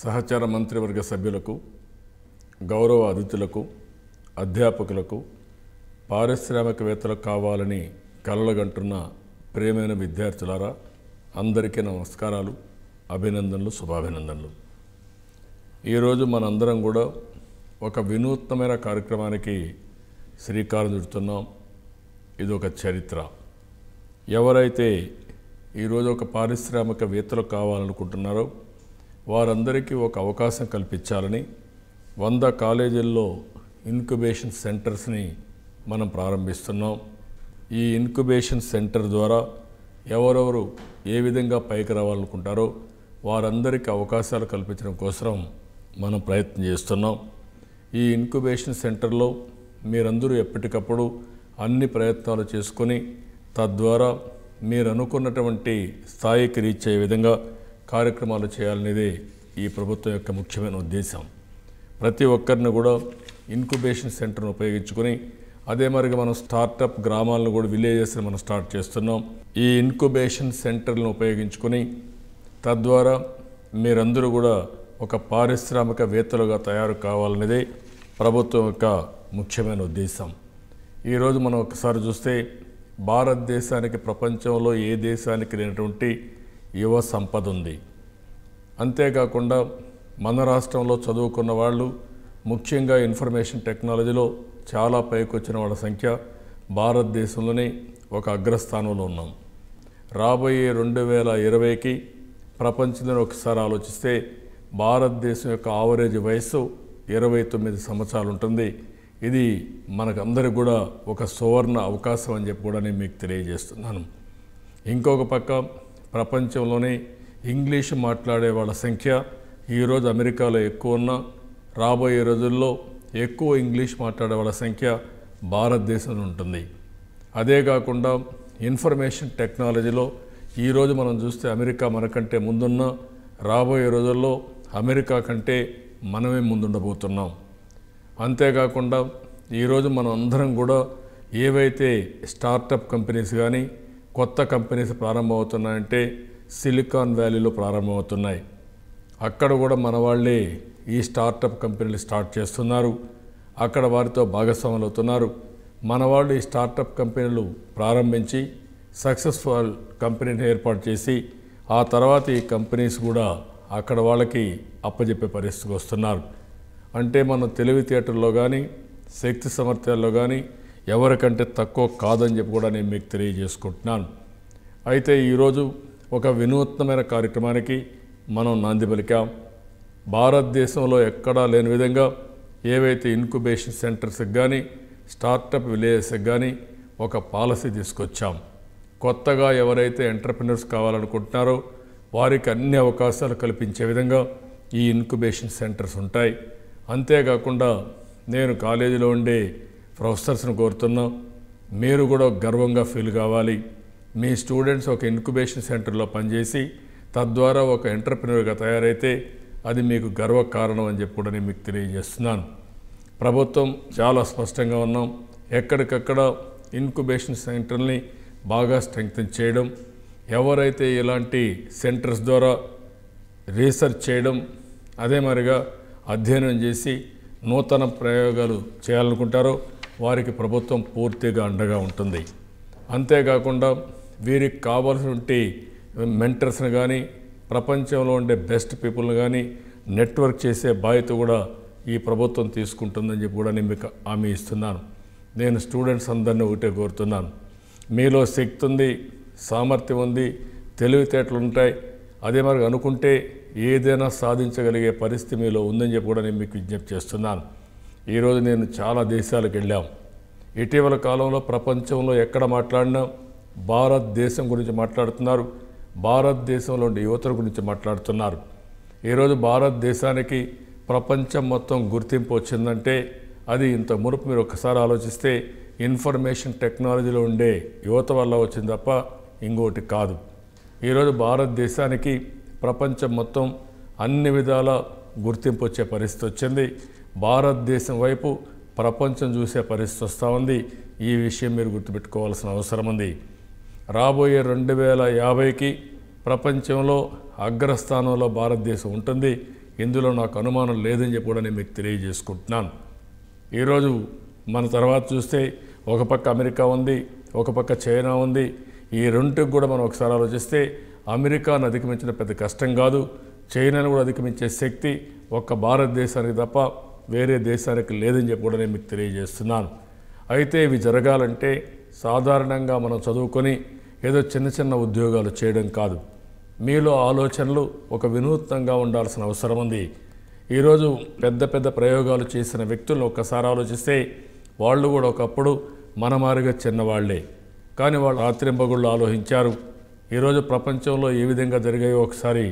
సహచార మంత్రివర్గ సభ్యులకు గౌరవ అతిథులకు అధ్యాపకులకు పారిశ్రామికవేత్తలకు కావాలని కలలుగంటున్న ప్రేమైన విద్యార్థులారా అందరికీ నమస్కారాలు అభినందనలు శుభాభినందనలు ఈరోజు మనందరం కూడా ఒక వినూత్నమైన కార్యక్రమానికి శ్రీకారం చుడుతున్నాం ఇది ఒక చరిత్ర ఎవరైతే ఈరోజు ఒక పారిశ్రామికవేత్తలు కావాలనుకుంటున్నారో వారందరికీ ఒక అవకాశం కల్పించాలని వంద కాలేజీల్లో ఇన్క్యుబేషన్ సెంటర్స్ని మనం ప్రారంభిస్తున్నాం ఈ ఇన్క్యుబేషన్ సెంటర్ ద్వారా ఎవరెవరు ఏ విధంగా పైకి రావాలనుకుంటారో వారందరికీ అవకాశాలు కల్పించడం కోసం మనం ప్రయత్నం చేస్తున్నాం ఈ ఇన్క్యుబేషన్ సెంటర్లో మీరందరూ ఎప్పటికప్పుడు అన్ని ప్రయత్నాలు చేసుకొని తద్వారా మీరు అనుకున్నటువంటి స్థాయికి రీచ్ అయ్యే విధంగా కార్యక్రమాలు చేయాలనేదే ఈ ప్రభుత్వం యొక్క ముఖ్యమైన ఉద్దేశం ప్రతి ఒక్కరిని కూడా ఇన్క్యుబేషన్ సెంటర్ను ఉపయోగించుకొని అదే మరిగా మనం స్టార్టప్ గ్రామాలను కూడా విలేజెస్ని మనం స్టార్ట్ చేస్తున్నాం ఈ ఇన్క్యుబేషన్ సెంటర్లను ఉపయోగించుకొని తద్వారా మీరందరూ కూడా ఒక పారిశ్రామికవేత్తలుగా తయారు కావాలనేది ప్రభుత్వం యొక్క ముఖ్యమైన ఉద్దేశం ఈరోజు మనం ఒకసారి చూస్తే భారతదేశానికి ప్రపంచంలో ఏ దేశానికి లేనటువంటి యువ సంపద ఉంది అంతేకాకుండా మన రాష్ట్రంలో చదువుకున్న వాళ్ళు ముఖ్యంగా ఇన్ఫర్మేషన్ టెక్నాలజీలో చాలా పైకొచ్చిన వాళ్ళ సంఖ్య భారతదేశంలోనే ఒక అగ్రస్థానంలో ఉన్నాం రాబోయే రెండు వేల ఇరవైకి ప్రపంచంలో ఒకసారి ఆలోచిస్తే భారతదేశం యొక్క ఆవరేజ్ వయస్సు ఇరవై తొమ్మిది సంవత్సరాలు ఉంటుంది ఇది మనకందరికి కూడా ఒక సువర్ణ అవకాశం అని చెప్పి కూడా నేను మీకు తెలియజేస్తున్నాను ఇంకొక పక్క ప్రపంచంలోనే ఇంగ్లీష్ మాట్లాడే వాళ్ళ సంఖ్య ఈరోజు అమెరికాలో ఎక్కువ ఉన్నా రాబోయే రోజుల్లో ఎక్కువ ఇంగ్లీష్ మాట్లాడే వాళ్ళ సంఖ్య భారతదేశంలో ఉంటుంది అదే కాకుండా ఇన్ఫర్మేషన్ టెక్నాలజీలో ఈరోజు మనం చూస్తే అమెరికా మనకంటే ముందున్న రాబోయే రోజుల్లో అమెరికా కంటే మనమే ముందుండబోతున్నాం అంతేకాకుండా ఈరోజు మనం అందరం కూడా ఏవైతే స్టార్టప్ కంపెనీస్ కానీ కొత్త కంపెనీస్ ప్రారంభమవుతున్నాయంటే సిలికాన్ వ్యాలీలో ప్రారంభమవుతున్నాయి అక్కడ కూడా మన వాళ్ళే ఈ స్టార్టప్ కంపెనీలు స్టార్ట్ చేస్తున్నారు అక్కడ వారితో భాగస్వాములు అవుతున్నారు మన వాళ్ళు ఈ స్టార్టప్ కంపెనీలు ప్రారంభించి సక్సెస్ఫుల్ కంపెనీని ఏర్పాటు చేసి ఆ తర్వాత ఈ కంపెనీస్ కూడా అక్కడ వాళ్ళకి అప్పజెప్పే పరిస్థితికి వస్తున్నారు అంటే మనం తెలివితేటల్లో కానీ శక్తి సమర్థ్యాల్లో కానీ ఎవరికంటే తక్కువ కాదని చెప్పి కూడా నేను మీకు తెలియజేసుకుంటున్నాను అయితే ఈరోజు ఒక వినూత్నమైన కార్యక్రమానికి మనం నాంది పలికాం భారతదేశంలో ఎక్కడా లేని విధంగా ఏవైతే ఇన్క్యుబేషన్ సెంటర్స్కి కానీ స్టార్టప్ విలేజెస్కి కానీ ఒక పాలసీ తీసుకొచ్చాం కొత్తగా ఎవరైతే ఎంటర్ప్రినర్స్ కావాలనుకుంటున్నారో వారికి అన్ని అవకాశాలు కల్పించే విధంగా ఈ ఇన్క్యుబేషన్ సెంటర్స్ ఉంటాయి అంతేకాకుండా నేను కాలేజీలో ఉండే ప్రొఫెసర్స్ను కోరుతున్నాం మీరు కూడా గర్వంగా ఫీల్ కావాలి మీ స్టూడెంట్స్ ఒక ఇన్క్యుబేషన్ సెంటర్లో పనిచేసి తద్వారా ఒక ఎంటర్ప్రినర్గా తయారైతే అది మీకు గర్వ కారణం అని చెప్పి కూడా నేను మీకు తెలియజేస్తున్నాను ప్రభుత్వం చాలా స్పష్టంగా ఉన్నాం ఎక్కడికక్కడ ఇన్క్యుబేషన్ సెంటర్ని బాగా స్ట్రెంగ్తన్ చేయడం ఎవరైతే ఇలాంటి సెంటర్స్ ద్వారా రీసెర్చ్ చేయడం అదే మరిగా అధ్యయనం చేసి నూతన ప్రయోగాలు చేయాలనుకుంటారో వారికి ప్రభుత్వం పూర్తిగా అండగా ఉంటుంది అంతేకాకుండా వీరికి కావాల్సినటువంటి మెంటర్స్ని కానీ ప్రపంచంలో ఉండే బెస్ట్ పీపుల్ని కానీ నెట్వర్క్ చేసే బాధ్యత కూడా ఈ ప్రభుత్వం తీసుకుంటుందని చెప్పి కూడా నేను మీకు హామీ ఇస్తున్నాను నేను స్టూడెంట్స్ అందరినీ ఒకటే కోరుతున్నాను మీలో శక్తి ఉంది సామర్థ్యం ఉంది తెలివితేటలు ఉంటాయి అదే మరి అనుకుంటే ఏదైనా సాధించగలిగే పరిస్థితి మీలో ఉందని చెప్పి కూడా నేను మీకు విజ్ఞప్తి చేస్తున్నాను ఈరోజు నేను చాలా దేశాలకు వెళ్ళాము ఇటీవల కాలంలో ప్రపంచంలో ఎక్కడ మాట్లాడినా భారతదేశం గురించి మాట్లాడుతున్నారు భారతదేశంలో ఉండే యువతల గురించి మాట్లాడుతున్నారు ఈరోజు భారతదేశానికి ప్రపంచం మొత్తం గుర్తింపు వచ్చిందంటే అది ఇంత మురుపు మీరు ఒకసారి ఆలోచిస్తే ఇన్ఫర్మేషన్ టెక్నాలజీలో ఉండే యువత వల్ల వచ్చింది తప్ప ఇంకోటి కాదు ఈరోజు భారతదేశానికి ప్రపంచం మొత్తం అన్ని విధాల గుర్తింపు వచ్చే పరిస్థితి వచ్చింది భారతదేశం వైపు ప్రపంచం చూసే పరిస్థితి వస్తూ ఉంది ఈ విషయం మీరు గుర్తుపెట్టుకోవాల్సిన అవసరం ఉంది రాబోయే రెండు వేల యాభైకి ప్రపంచంలో అగ్రస్థానంలో భారతదేశం ఉంటుంది ఇందులో నాకు అనుమానం లేదని చెప్పి కూడా నేను మీకు తెలియజేసుకుంటున్నాను ఈరోజు మన తర్వాత చూస్తే ఒక పక్క అమెరికా ఉంది ఒక పక్క చైనా ఉంది ఈ రెండుకి కూడా మనం ఒకసారి ఆలోచిస్తే అమెరికాను అధిగమించడం పెద్ద కష్టం కాదు చైనాను కూడా అధిగమించే శక్తి ఒక్క భారతదేశానికి తప్ప వేరే దేశానికి లేదని చెప్పి నేను మీకు తెలియజేస్తున్నాను అయితే ఇవి జరగాలంటే సాధారణంగా మనం చదువుకొని ఏదో చిన్న చిన్న ఉద్యోగాలు చేయడం కాదు మీలో ఆలోచనలు ఒక వినూత్నంగా ఉండాల్సిన అవసరం ఉంది ఈరోజు పెద్ద పెద్ద ప్రయోగాలు చేసిన వ్యక్తులను ఒక్కసారి ఆలోచిస్తే వాళ్ళు కూడా ఒకప్పుడు మనమారిగా చిన్నవాళ్లే కానీ వాళ్ళు ఆత్రింపగుళ్ళు ఆలోచించారు ఈరోజు ప్రపంచంలో ఏ విధంగా జరిగాయో ఒకసారి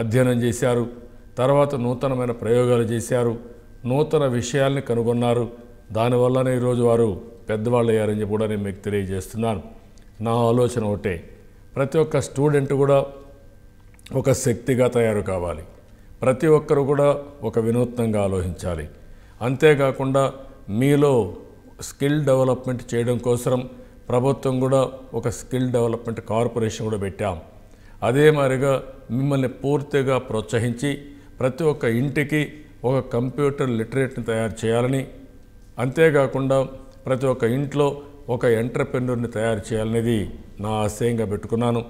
అధ్యయనం చేశారు తర్వాత నూతనమైన ప్రయోగాలు చేశారు నూతన విషయాల్ని కనుగొన్నారు దానివల్లనే ఈరోజు వారు పెద్దవాళ్ళు అయ్యారని చెప్పి కూడా నేను మీకు తెలియజేస్తున్నాను నా ఆలోచన ఒకటే ప్రతి ఒక్క స్టూడెంట్ కూడా ఒక శక్తిగా తయారు కావాలి ప్రతి ఒక్కరు కూడా ఒక వినూత్నంగా ఆలోచించాలి అంతేకాకుండా మీలో స్కిల్ డెవలప్మెంట్ చేయడం కోసం ప్రభుత్వం కూడా ఒక స్కిల్ డెవలప్మెంట్ కార్పొరేషన్ కూడా పెట్టాం అదే మాదిరిగా మిమ్మల్ని పూర్తిగా ప్రోత్సహించి ప్రతి ఒక్క ఇంటికి ఒక కంప్యూటర్ లిటరేట్ని తయారు చేయాలని అంతేకాకుండా ప్రతి ఒక్క ఇంట్లో ఒక ఎంటర్ప్రెన్యూర్ని తయారు చేయాలనేది నా ఆశయంగా పెట్టుకున్నాను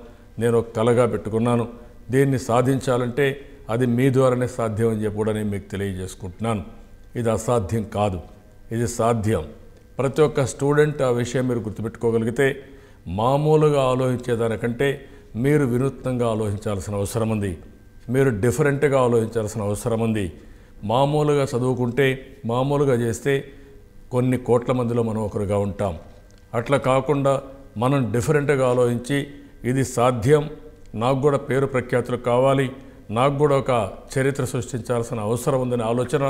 నేను ఒక కలగా పెట్టుకున్నాను దీన్ని సాధించాలంటే అది మీ ద్వారానే సాధ్యం అని చెప్పి కూడా నేను మీకు తెలియజేసుకుంటున్నాను ఇది అసాధ్యం కాదు ఇది సాధ్యం ప్రతి ఒక్క స్టూడెంట్ ఆ విషయం మీరు గుర్తుపెట్టుకోగలిగితే మామూలుగా ఆలోచించేదానికంటే మీరు వినూత్నంగా ఆలోచించాల్సిన అవసరం ఉంది మీరు డిఫరెంట్గా ఆలోచించాల్సిన అవసరం ఉంది మామూలుగా చదువుకుంటే మామూలుగా చేస్తే కొన్ని కోట్ల మందిలో మనం ఒకరుగా ఉంటాం అట్లా కాకుండా మనం డిఫరెంట్గా ఆలోచించి ఇది సాధ్యం నాకు కూడా పేరు ప్రఖ్యాతులు కావాలి నాకు కూడా ఒక చరిత్ర సృష్టించాల్సిన అవసరం ఉందనే ఆలోచన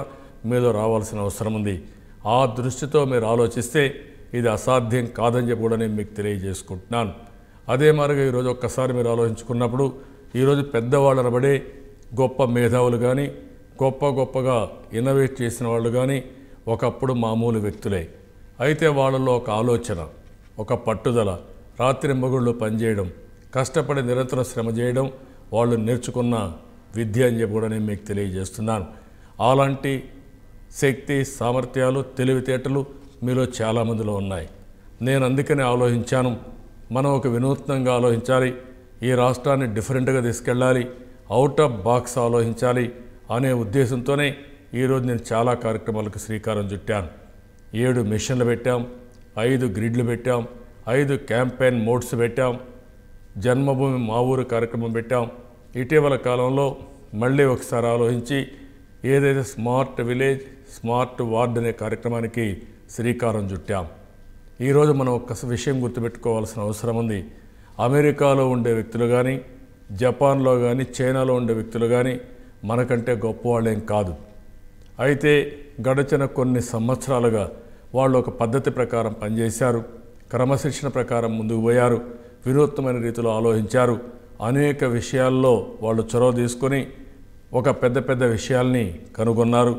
మీలో రావాల్సిన అవసరం ఉంది ఆ దృష్టితో మీరు ఆలోచిస్తే ఇది అసాధ్యం కాదని చెప్పి నేను మీకు తెలియజేసుకుంటున్నాను అదే మారుగా ఈరోజు ఒక్కసారి మీరు ఆలోచించుకున్నప్పుడు ఈరోజు పెద్దవాళ్ళు అనబడే గొప్ప మేధావులు కానీ గొప్ప గొప్పగా ఇన్నోవేట్ చేసిన వాళ్ళు కానీ ఒకప్పుడు మామూలు వ్యక్తులే అయితే వాళ్ళలో ఒక ఆలోచన ఒక పట్టుదల రాత్రి మగుళ్ళు పనిచేయడం కష్టపడి నిరంతరం శ్రమ చేయడం వాళ్ళు నేర్చుకున్న విద్య అని చెప్పి కూడా నేను మీకు తెలియజేస్తున్నాను అలాంటి శక్తి సామర్థ్యాలు తెలివితేటలు మీలో చాలామందిలో ఉన్నాయి నేను అందుకనే ఆలోచించాను మనం ఒక వినూత్నంగా ఆలోచించాలి ఈ రాష్ట్రాన్ని డిఫరెంట్గా తీసుకెళ్ళాలి అవుట్ ఆఫ్ బాక్స్ ఆలోచించాలి అనే ఉద్దేశంతోనే ఈరోజు నేను చాలా కార్యక్రమాలకు శ్రీకారం చుట్టాను ఏడు మిషన్లు పెట్టాం ఐదు గ్రిడ్లు పెట్టాం ఐదు క్యాంపెయిన్ మోడ్స్ పెట్టాం జన్మభూమి మా ఊరు కార్యక్రమం పెట్టాం ఇటీవల కాలంలో మళ్ళీ ఒకసారి ఆలోచించి ఏదైతే స్మార్ట్ విలేజ్ స్మార్ట్ వార్డ్ అనే కార్యక్రమానికి శ్రీకారం చుట్టాం ఈరోజు మనం ఒక్క విషయం గుర్తుపెట్టుకోవాల్సిన అవసరం ఉంది అమెరికాలో ఉండే వ్యక్తులు కానీ జపాన్లో కానీ చైనాలో ఉండే వ్యక్తులు కానీ మనకంటే గొప్పవాళ్ళేం కాదు అయితే గడచిన కొన్ని సంవత్సరాలుగా వాళ్ళు ఒక పద్ధతి ప్రకారం పనిచేశారు క్రమశిక్షణ ప్రకారం ముందుకు పోయారు వినూత్నమైన రీతిలో ఆలోచించారు అనేక విషయాల్లో వాళ్ళు చొరవ తీసుకొని ఒక పెద్ద పెద్ద విషయాల్ని కనుగొన్నారు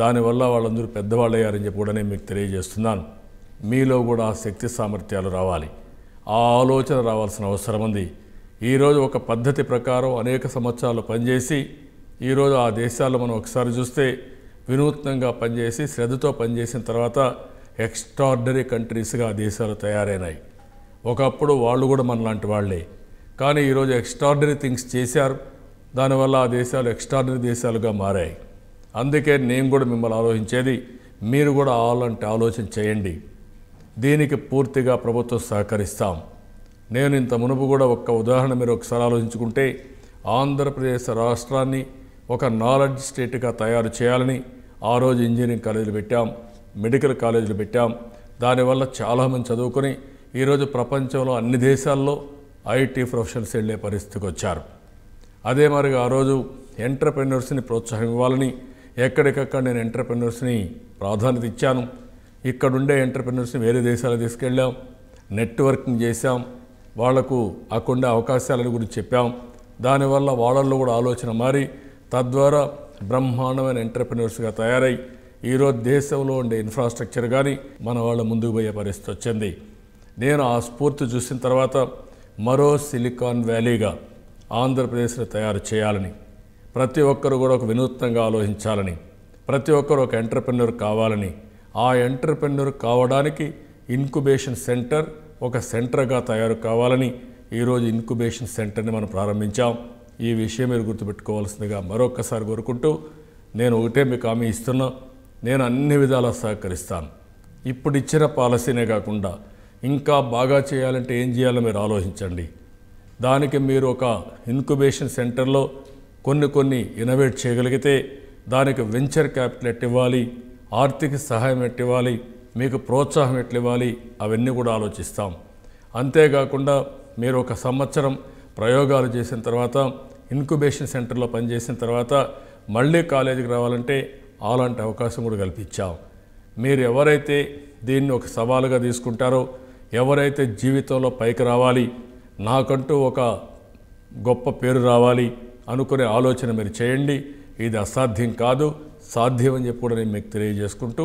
దానివల్ల వాళ్ళందరూ పెద్దవాళ్ళు అయ్యారని చెప్పి కూడా నేను మీకు తెలియజేస్తున్నాను మీలో కూడా ఆ శక్తి సామర్థ్యాలు రావాలి ఆ ఆలోచన రావాల్సిన అవసరం ఉంది ఈరోజు ఒక పద్ధతి ప్రకారం అనేక సంవత్సరాలు పనిచేసి ఈరోజు ఆ దేశాల్లో మనం ఒకసారి చూస్తే వినూత్నంగా పనిచేసి శ్రద్ధతో పనిచేసిన తర్వాత ఎక్స్ట్రాడినరీ కంట్రీస్గా ఆ దేశాలు తయారైనాయి ఒకప్పుడు వాళ్ళు కూడా మనలాంటి వాళ్ళే కానీ ఈరోజు ఎక్స్ట్రాడినరీ థింగ్స్ చేశారు దానివల్ల ఆ దేశాలు ఎక్స్ట్రాడినరీ దేశాలుగా మారాయి అందుకే నేను కూడా మిమ్మల్ని ఆలోచించేది మీరు కూడా అలాంటి ఆలోచన చేయండి దీనికి పూర్తిగా ప్రభుత్వం సహకరిస్తాం నేను ఇంత మునుపు కూడా ఒక్క ఉదాహరణ మీరు ఒకసారి ఆలోచించుకుంటే ఆంధ్రప్రదేశ్ రాష్ట్రాన్ని ఒక నాలెడ్జ్ స్టేట్గా తయారు చేయాలని ఆ రోజు ఇంజనీరింగ్ కాలేజీలు పెట్టాం మెడికల్ కాలేజీలు పెట్టాం దానివల్ల చాలామంది చదువుకొని ఈరోజు ప్రపంచంలో అన్ని దేశాల్లో ఐటీ ప్రొఫెషనల్స్ వెళ్ళే పరిస్థితికి వచ్చారు అదే మరిగా ఆ రోజు ఎంటర్ప్రెన్యూర్స్ని ప్రోత్సాహం ఇవ్వాలని ఎక్కడికక్కడ నేను ఎంటర్ప్రెన్యూర్స్ని ప్రాధాన్యత ఇచ్చాను ఇక్కడుండే ఎంటర్ప్రెన్యూర్స్ని వేరే దేశాలకు తీసుకెళ్ళాం నెట్వర్కింగ్ చేశాం వాళ్లకు అక్కడుండే అవకాశాలను గురించి చెప్పాం దానివల్ల వాళ్ళల్లో కూడా ఆలోచన మారి తద్వారా బ్రహ్మాండమైన ఎంటర్ప్రినర్స్గా తయారై ఈరోజు దేశంలో ఉండే ఇన్ఫ్రాస్ట్రక్చర్ కానీ మన వాళ్ళ ముందుకు పోయే పరిస్థితి వచ్చింది నేను ఆ స్ఫూర్తి చూసిన తర్వాత మరో సిలికాన్ వ్యాలీగా ఆంధ్రప్రదేశ్ని తయారు చేయాలని ప్రతి ఒక్కరు కూడా ఒక వినూత్నంగా ఆలోచించాలని ప్రతి ఒక్కరు ఒక ఎంటర్ప్రెన్యూర్ కావాలని ఆ ఎంటర్ప్రెన్యూర్ కావడానికి ఇన్క్యుబేషన్ సెంటర్ ఒక సెంటర్గా తయారు కావాలని ఈరోజు ఇన్క్యుబేషన్ సెంటర్ని మనం ప్రారంభించాం ఈ విషయం మీరు గుర్తుపెట్టుకోవాల్సిందిగా మరొక్కసారి కోరుకుంటూ నేను ఒకటే మీకు హామీ ఇస్తున్నా నేను అన్ని విధాలా సహకరిస్తాను ఇప్పుడు ఇచ్చిన పాలసీనే కాకుండా ఇంకా బాగా చేయాలంటే ఏం చేయాలో మీరు ఆలోచించండి దానికి మీరు ఒక ఇన్క్యుబేషన్ సెంటర్లో కొన్ని కొన్ని ఇన్నోవేట్ చేయగలిగితే దానికి వెంచర్ క్యాపిటల్ ఎట్టు ఇవ్వాలి ఆర్థిక సహాయం ఎట్టు ఇవ్వాలి మీకు ప్రోత్సాహం ఎట్లు ఇవ్వాలి అవన్నీ కూడా ఆలోచిస్తాం అంతేకాకుండా మీరు ఒక సంవత్సరం ప్రయోగాలు చేసిన తర్వాత ఇన్క్యుబేషన్ సెంటర్లో పనిచేసిన తర్వాత మళ్ళీ కాలేజీకి రావాలంటే అలాంటి అవకాశం కూడా కల్పించాం మీరు ఎవరైతే దీన్ని ఒక సవాలుగా తీసుకుంటారో ఎవరైతే జీవితంలో పైకి రావాలి నాకంటూ ఒక గొప్ప పేరు రావాలి అనుకునే ఆలోచన మీరు చేయండి ఇది అసాధ్యం కాదు సాధ్యం అని చెప్పి కూడా నేను మీకు తెలియజేసుకుంటూ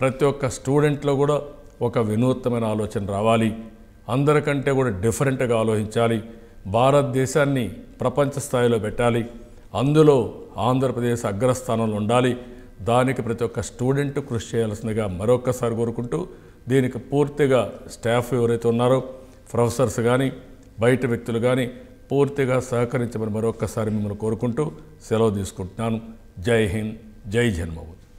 ప్రతి ఒక్క స్టూడెంట్లో కూడా ఒక వినూత్నమైన ఆలోచన రావాలి అందరికంటే కూడా డిఫరెంట్గా ఆలోచించాలి భారతదేశాన్ని ప్రపంచ స్థాయిలో పెట్టాలి అందులో ఆంధ్రప్రదేశ్ అగ్రస్థానంలో ఉండాలి దానికి ప్రతి ఒక్క స్టూడెంట్ కృషి చేయాల్సిందిగా మరొకసారి కోరుకుంటూ దీనికి పూర్తిగా స్టాఫ్ ఎవరైతే ఉన్నారో ప్రొఫెసర్స్ కానీ బయట వ్యక్తులు కానీ పూర్తిగా సహకరించమని మరొకసారి మిమ్మల్ని కోరుకుంటూ సెలవు తీసుకుంటున్నాను జై హింద్ జై జన్మభూమి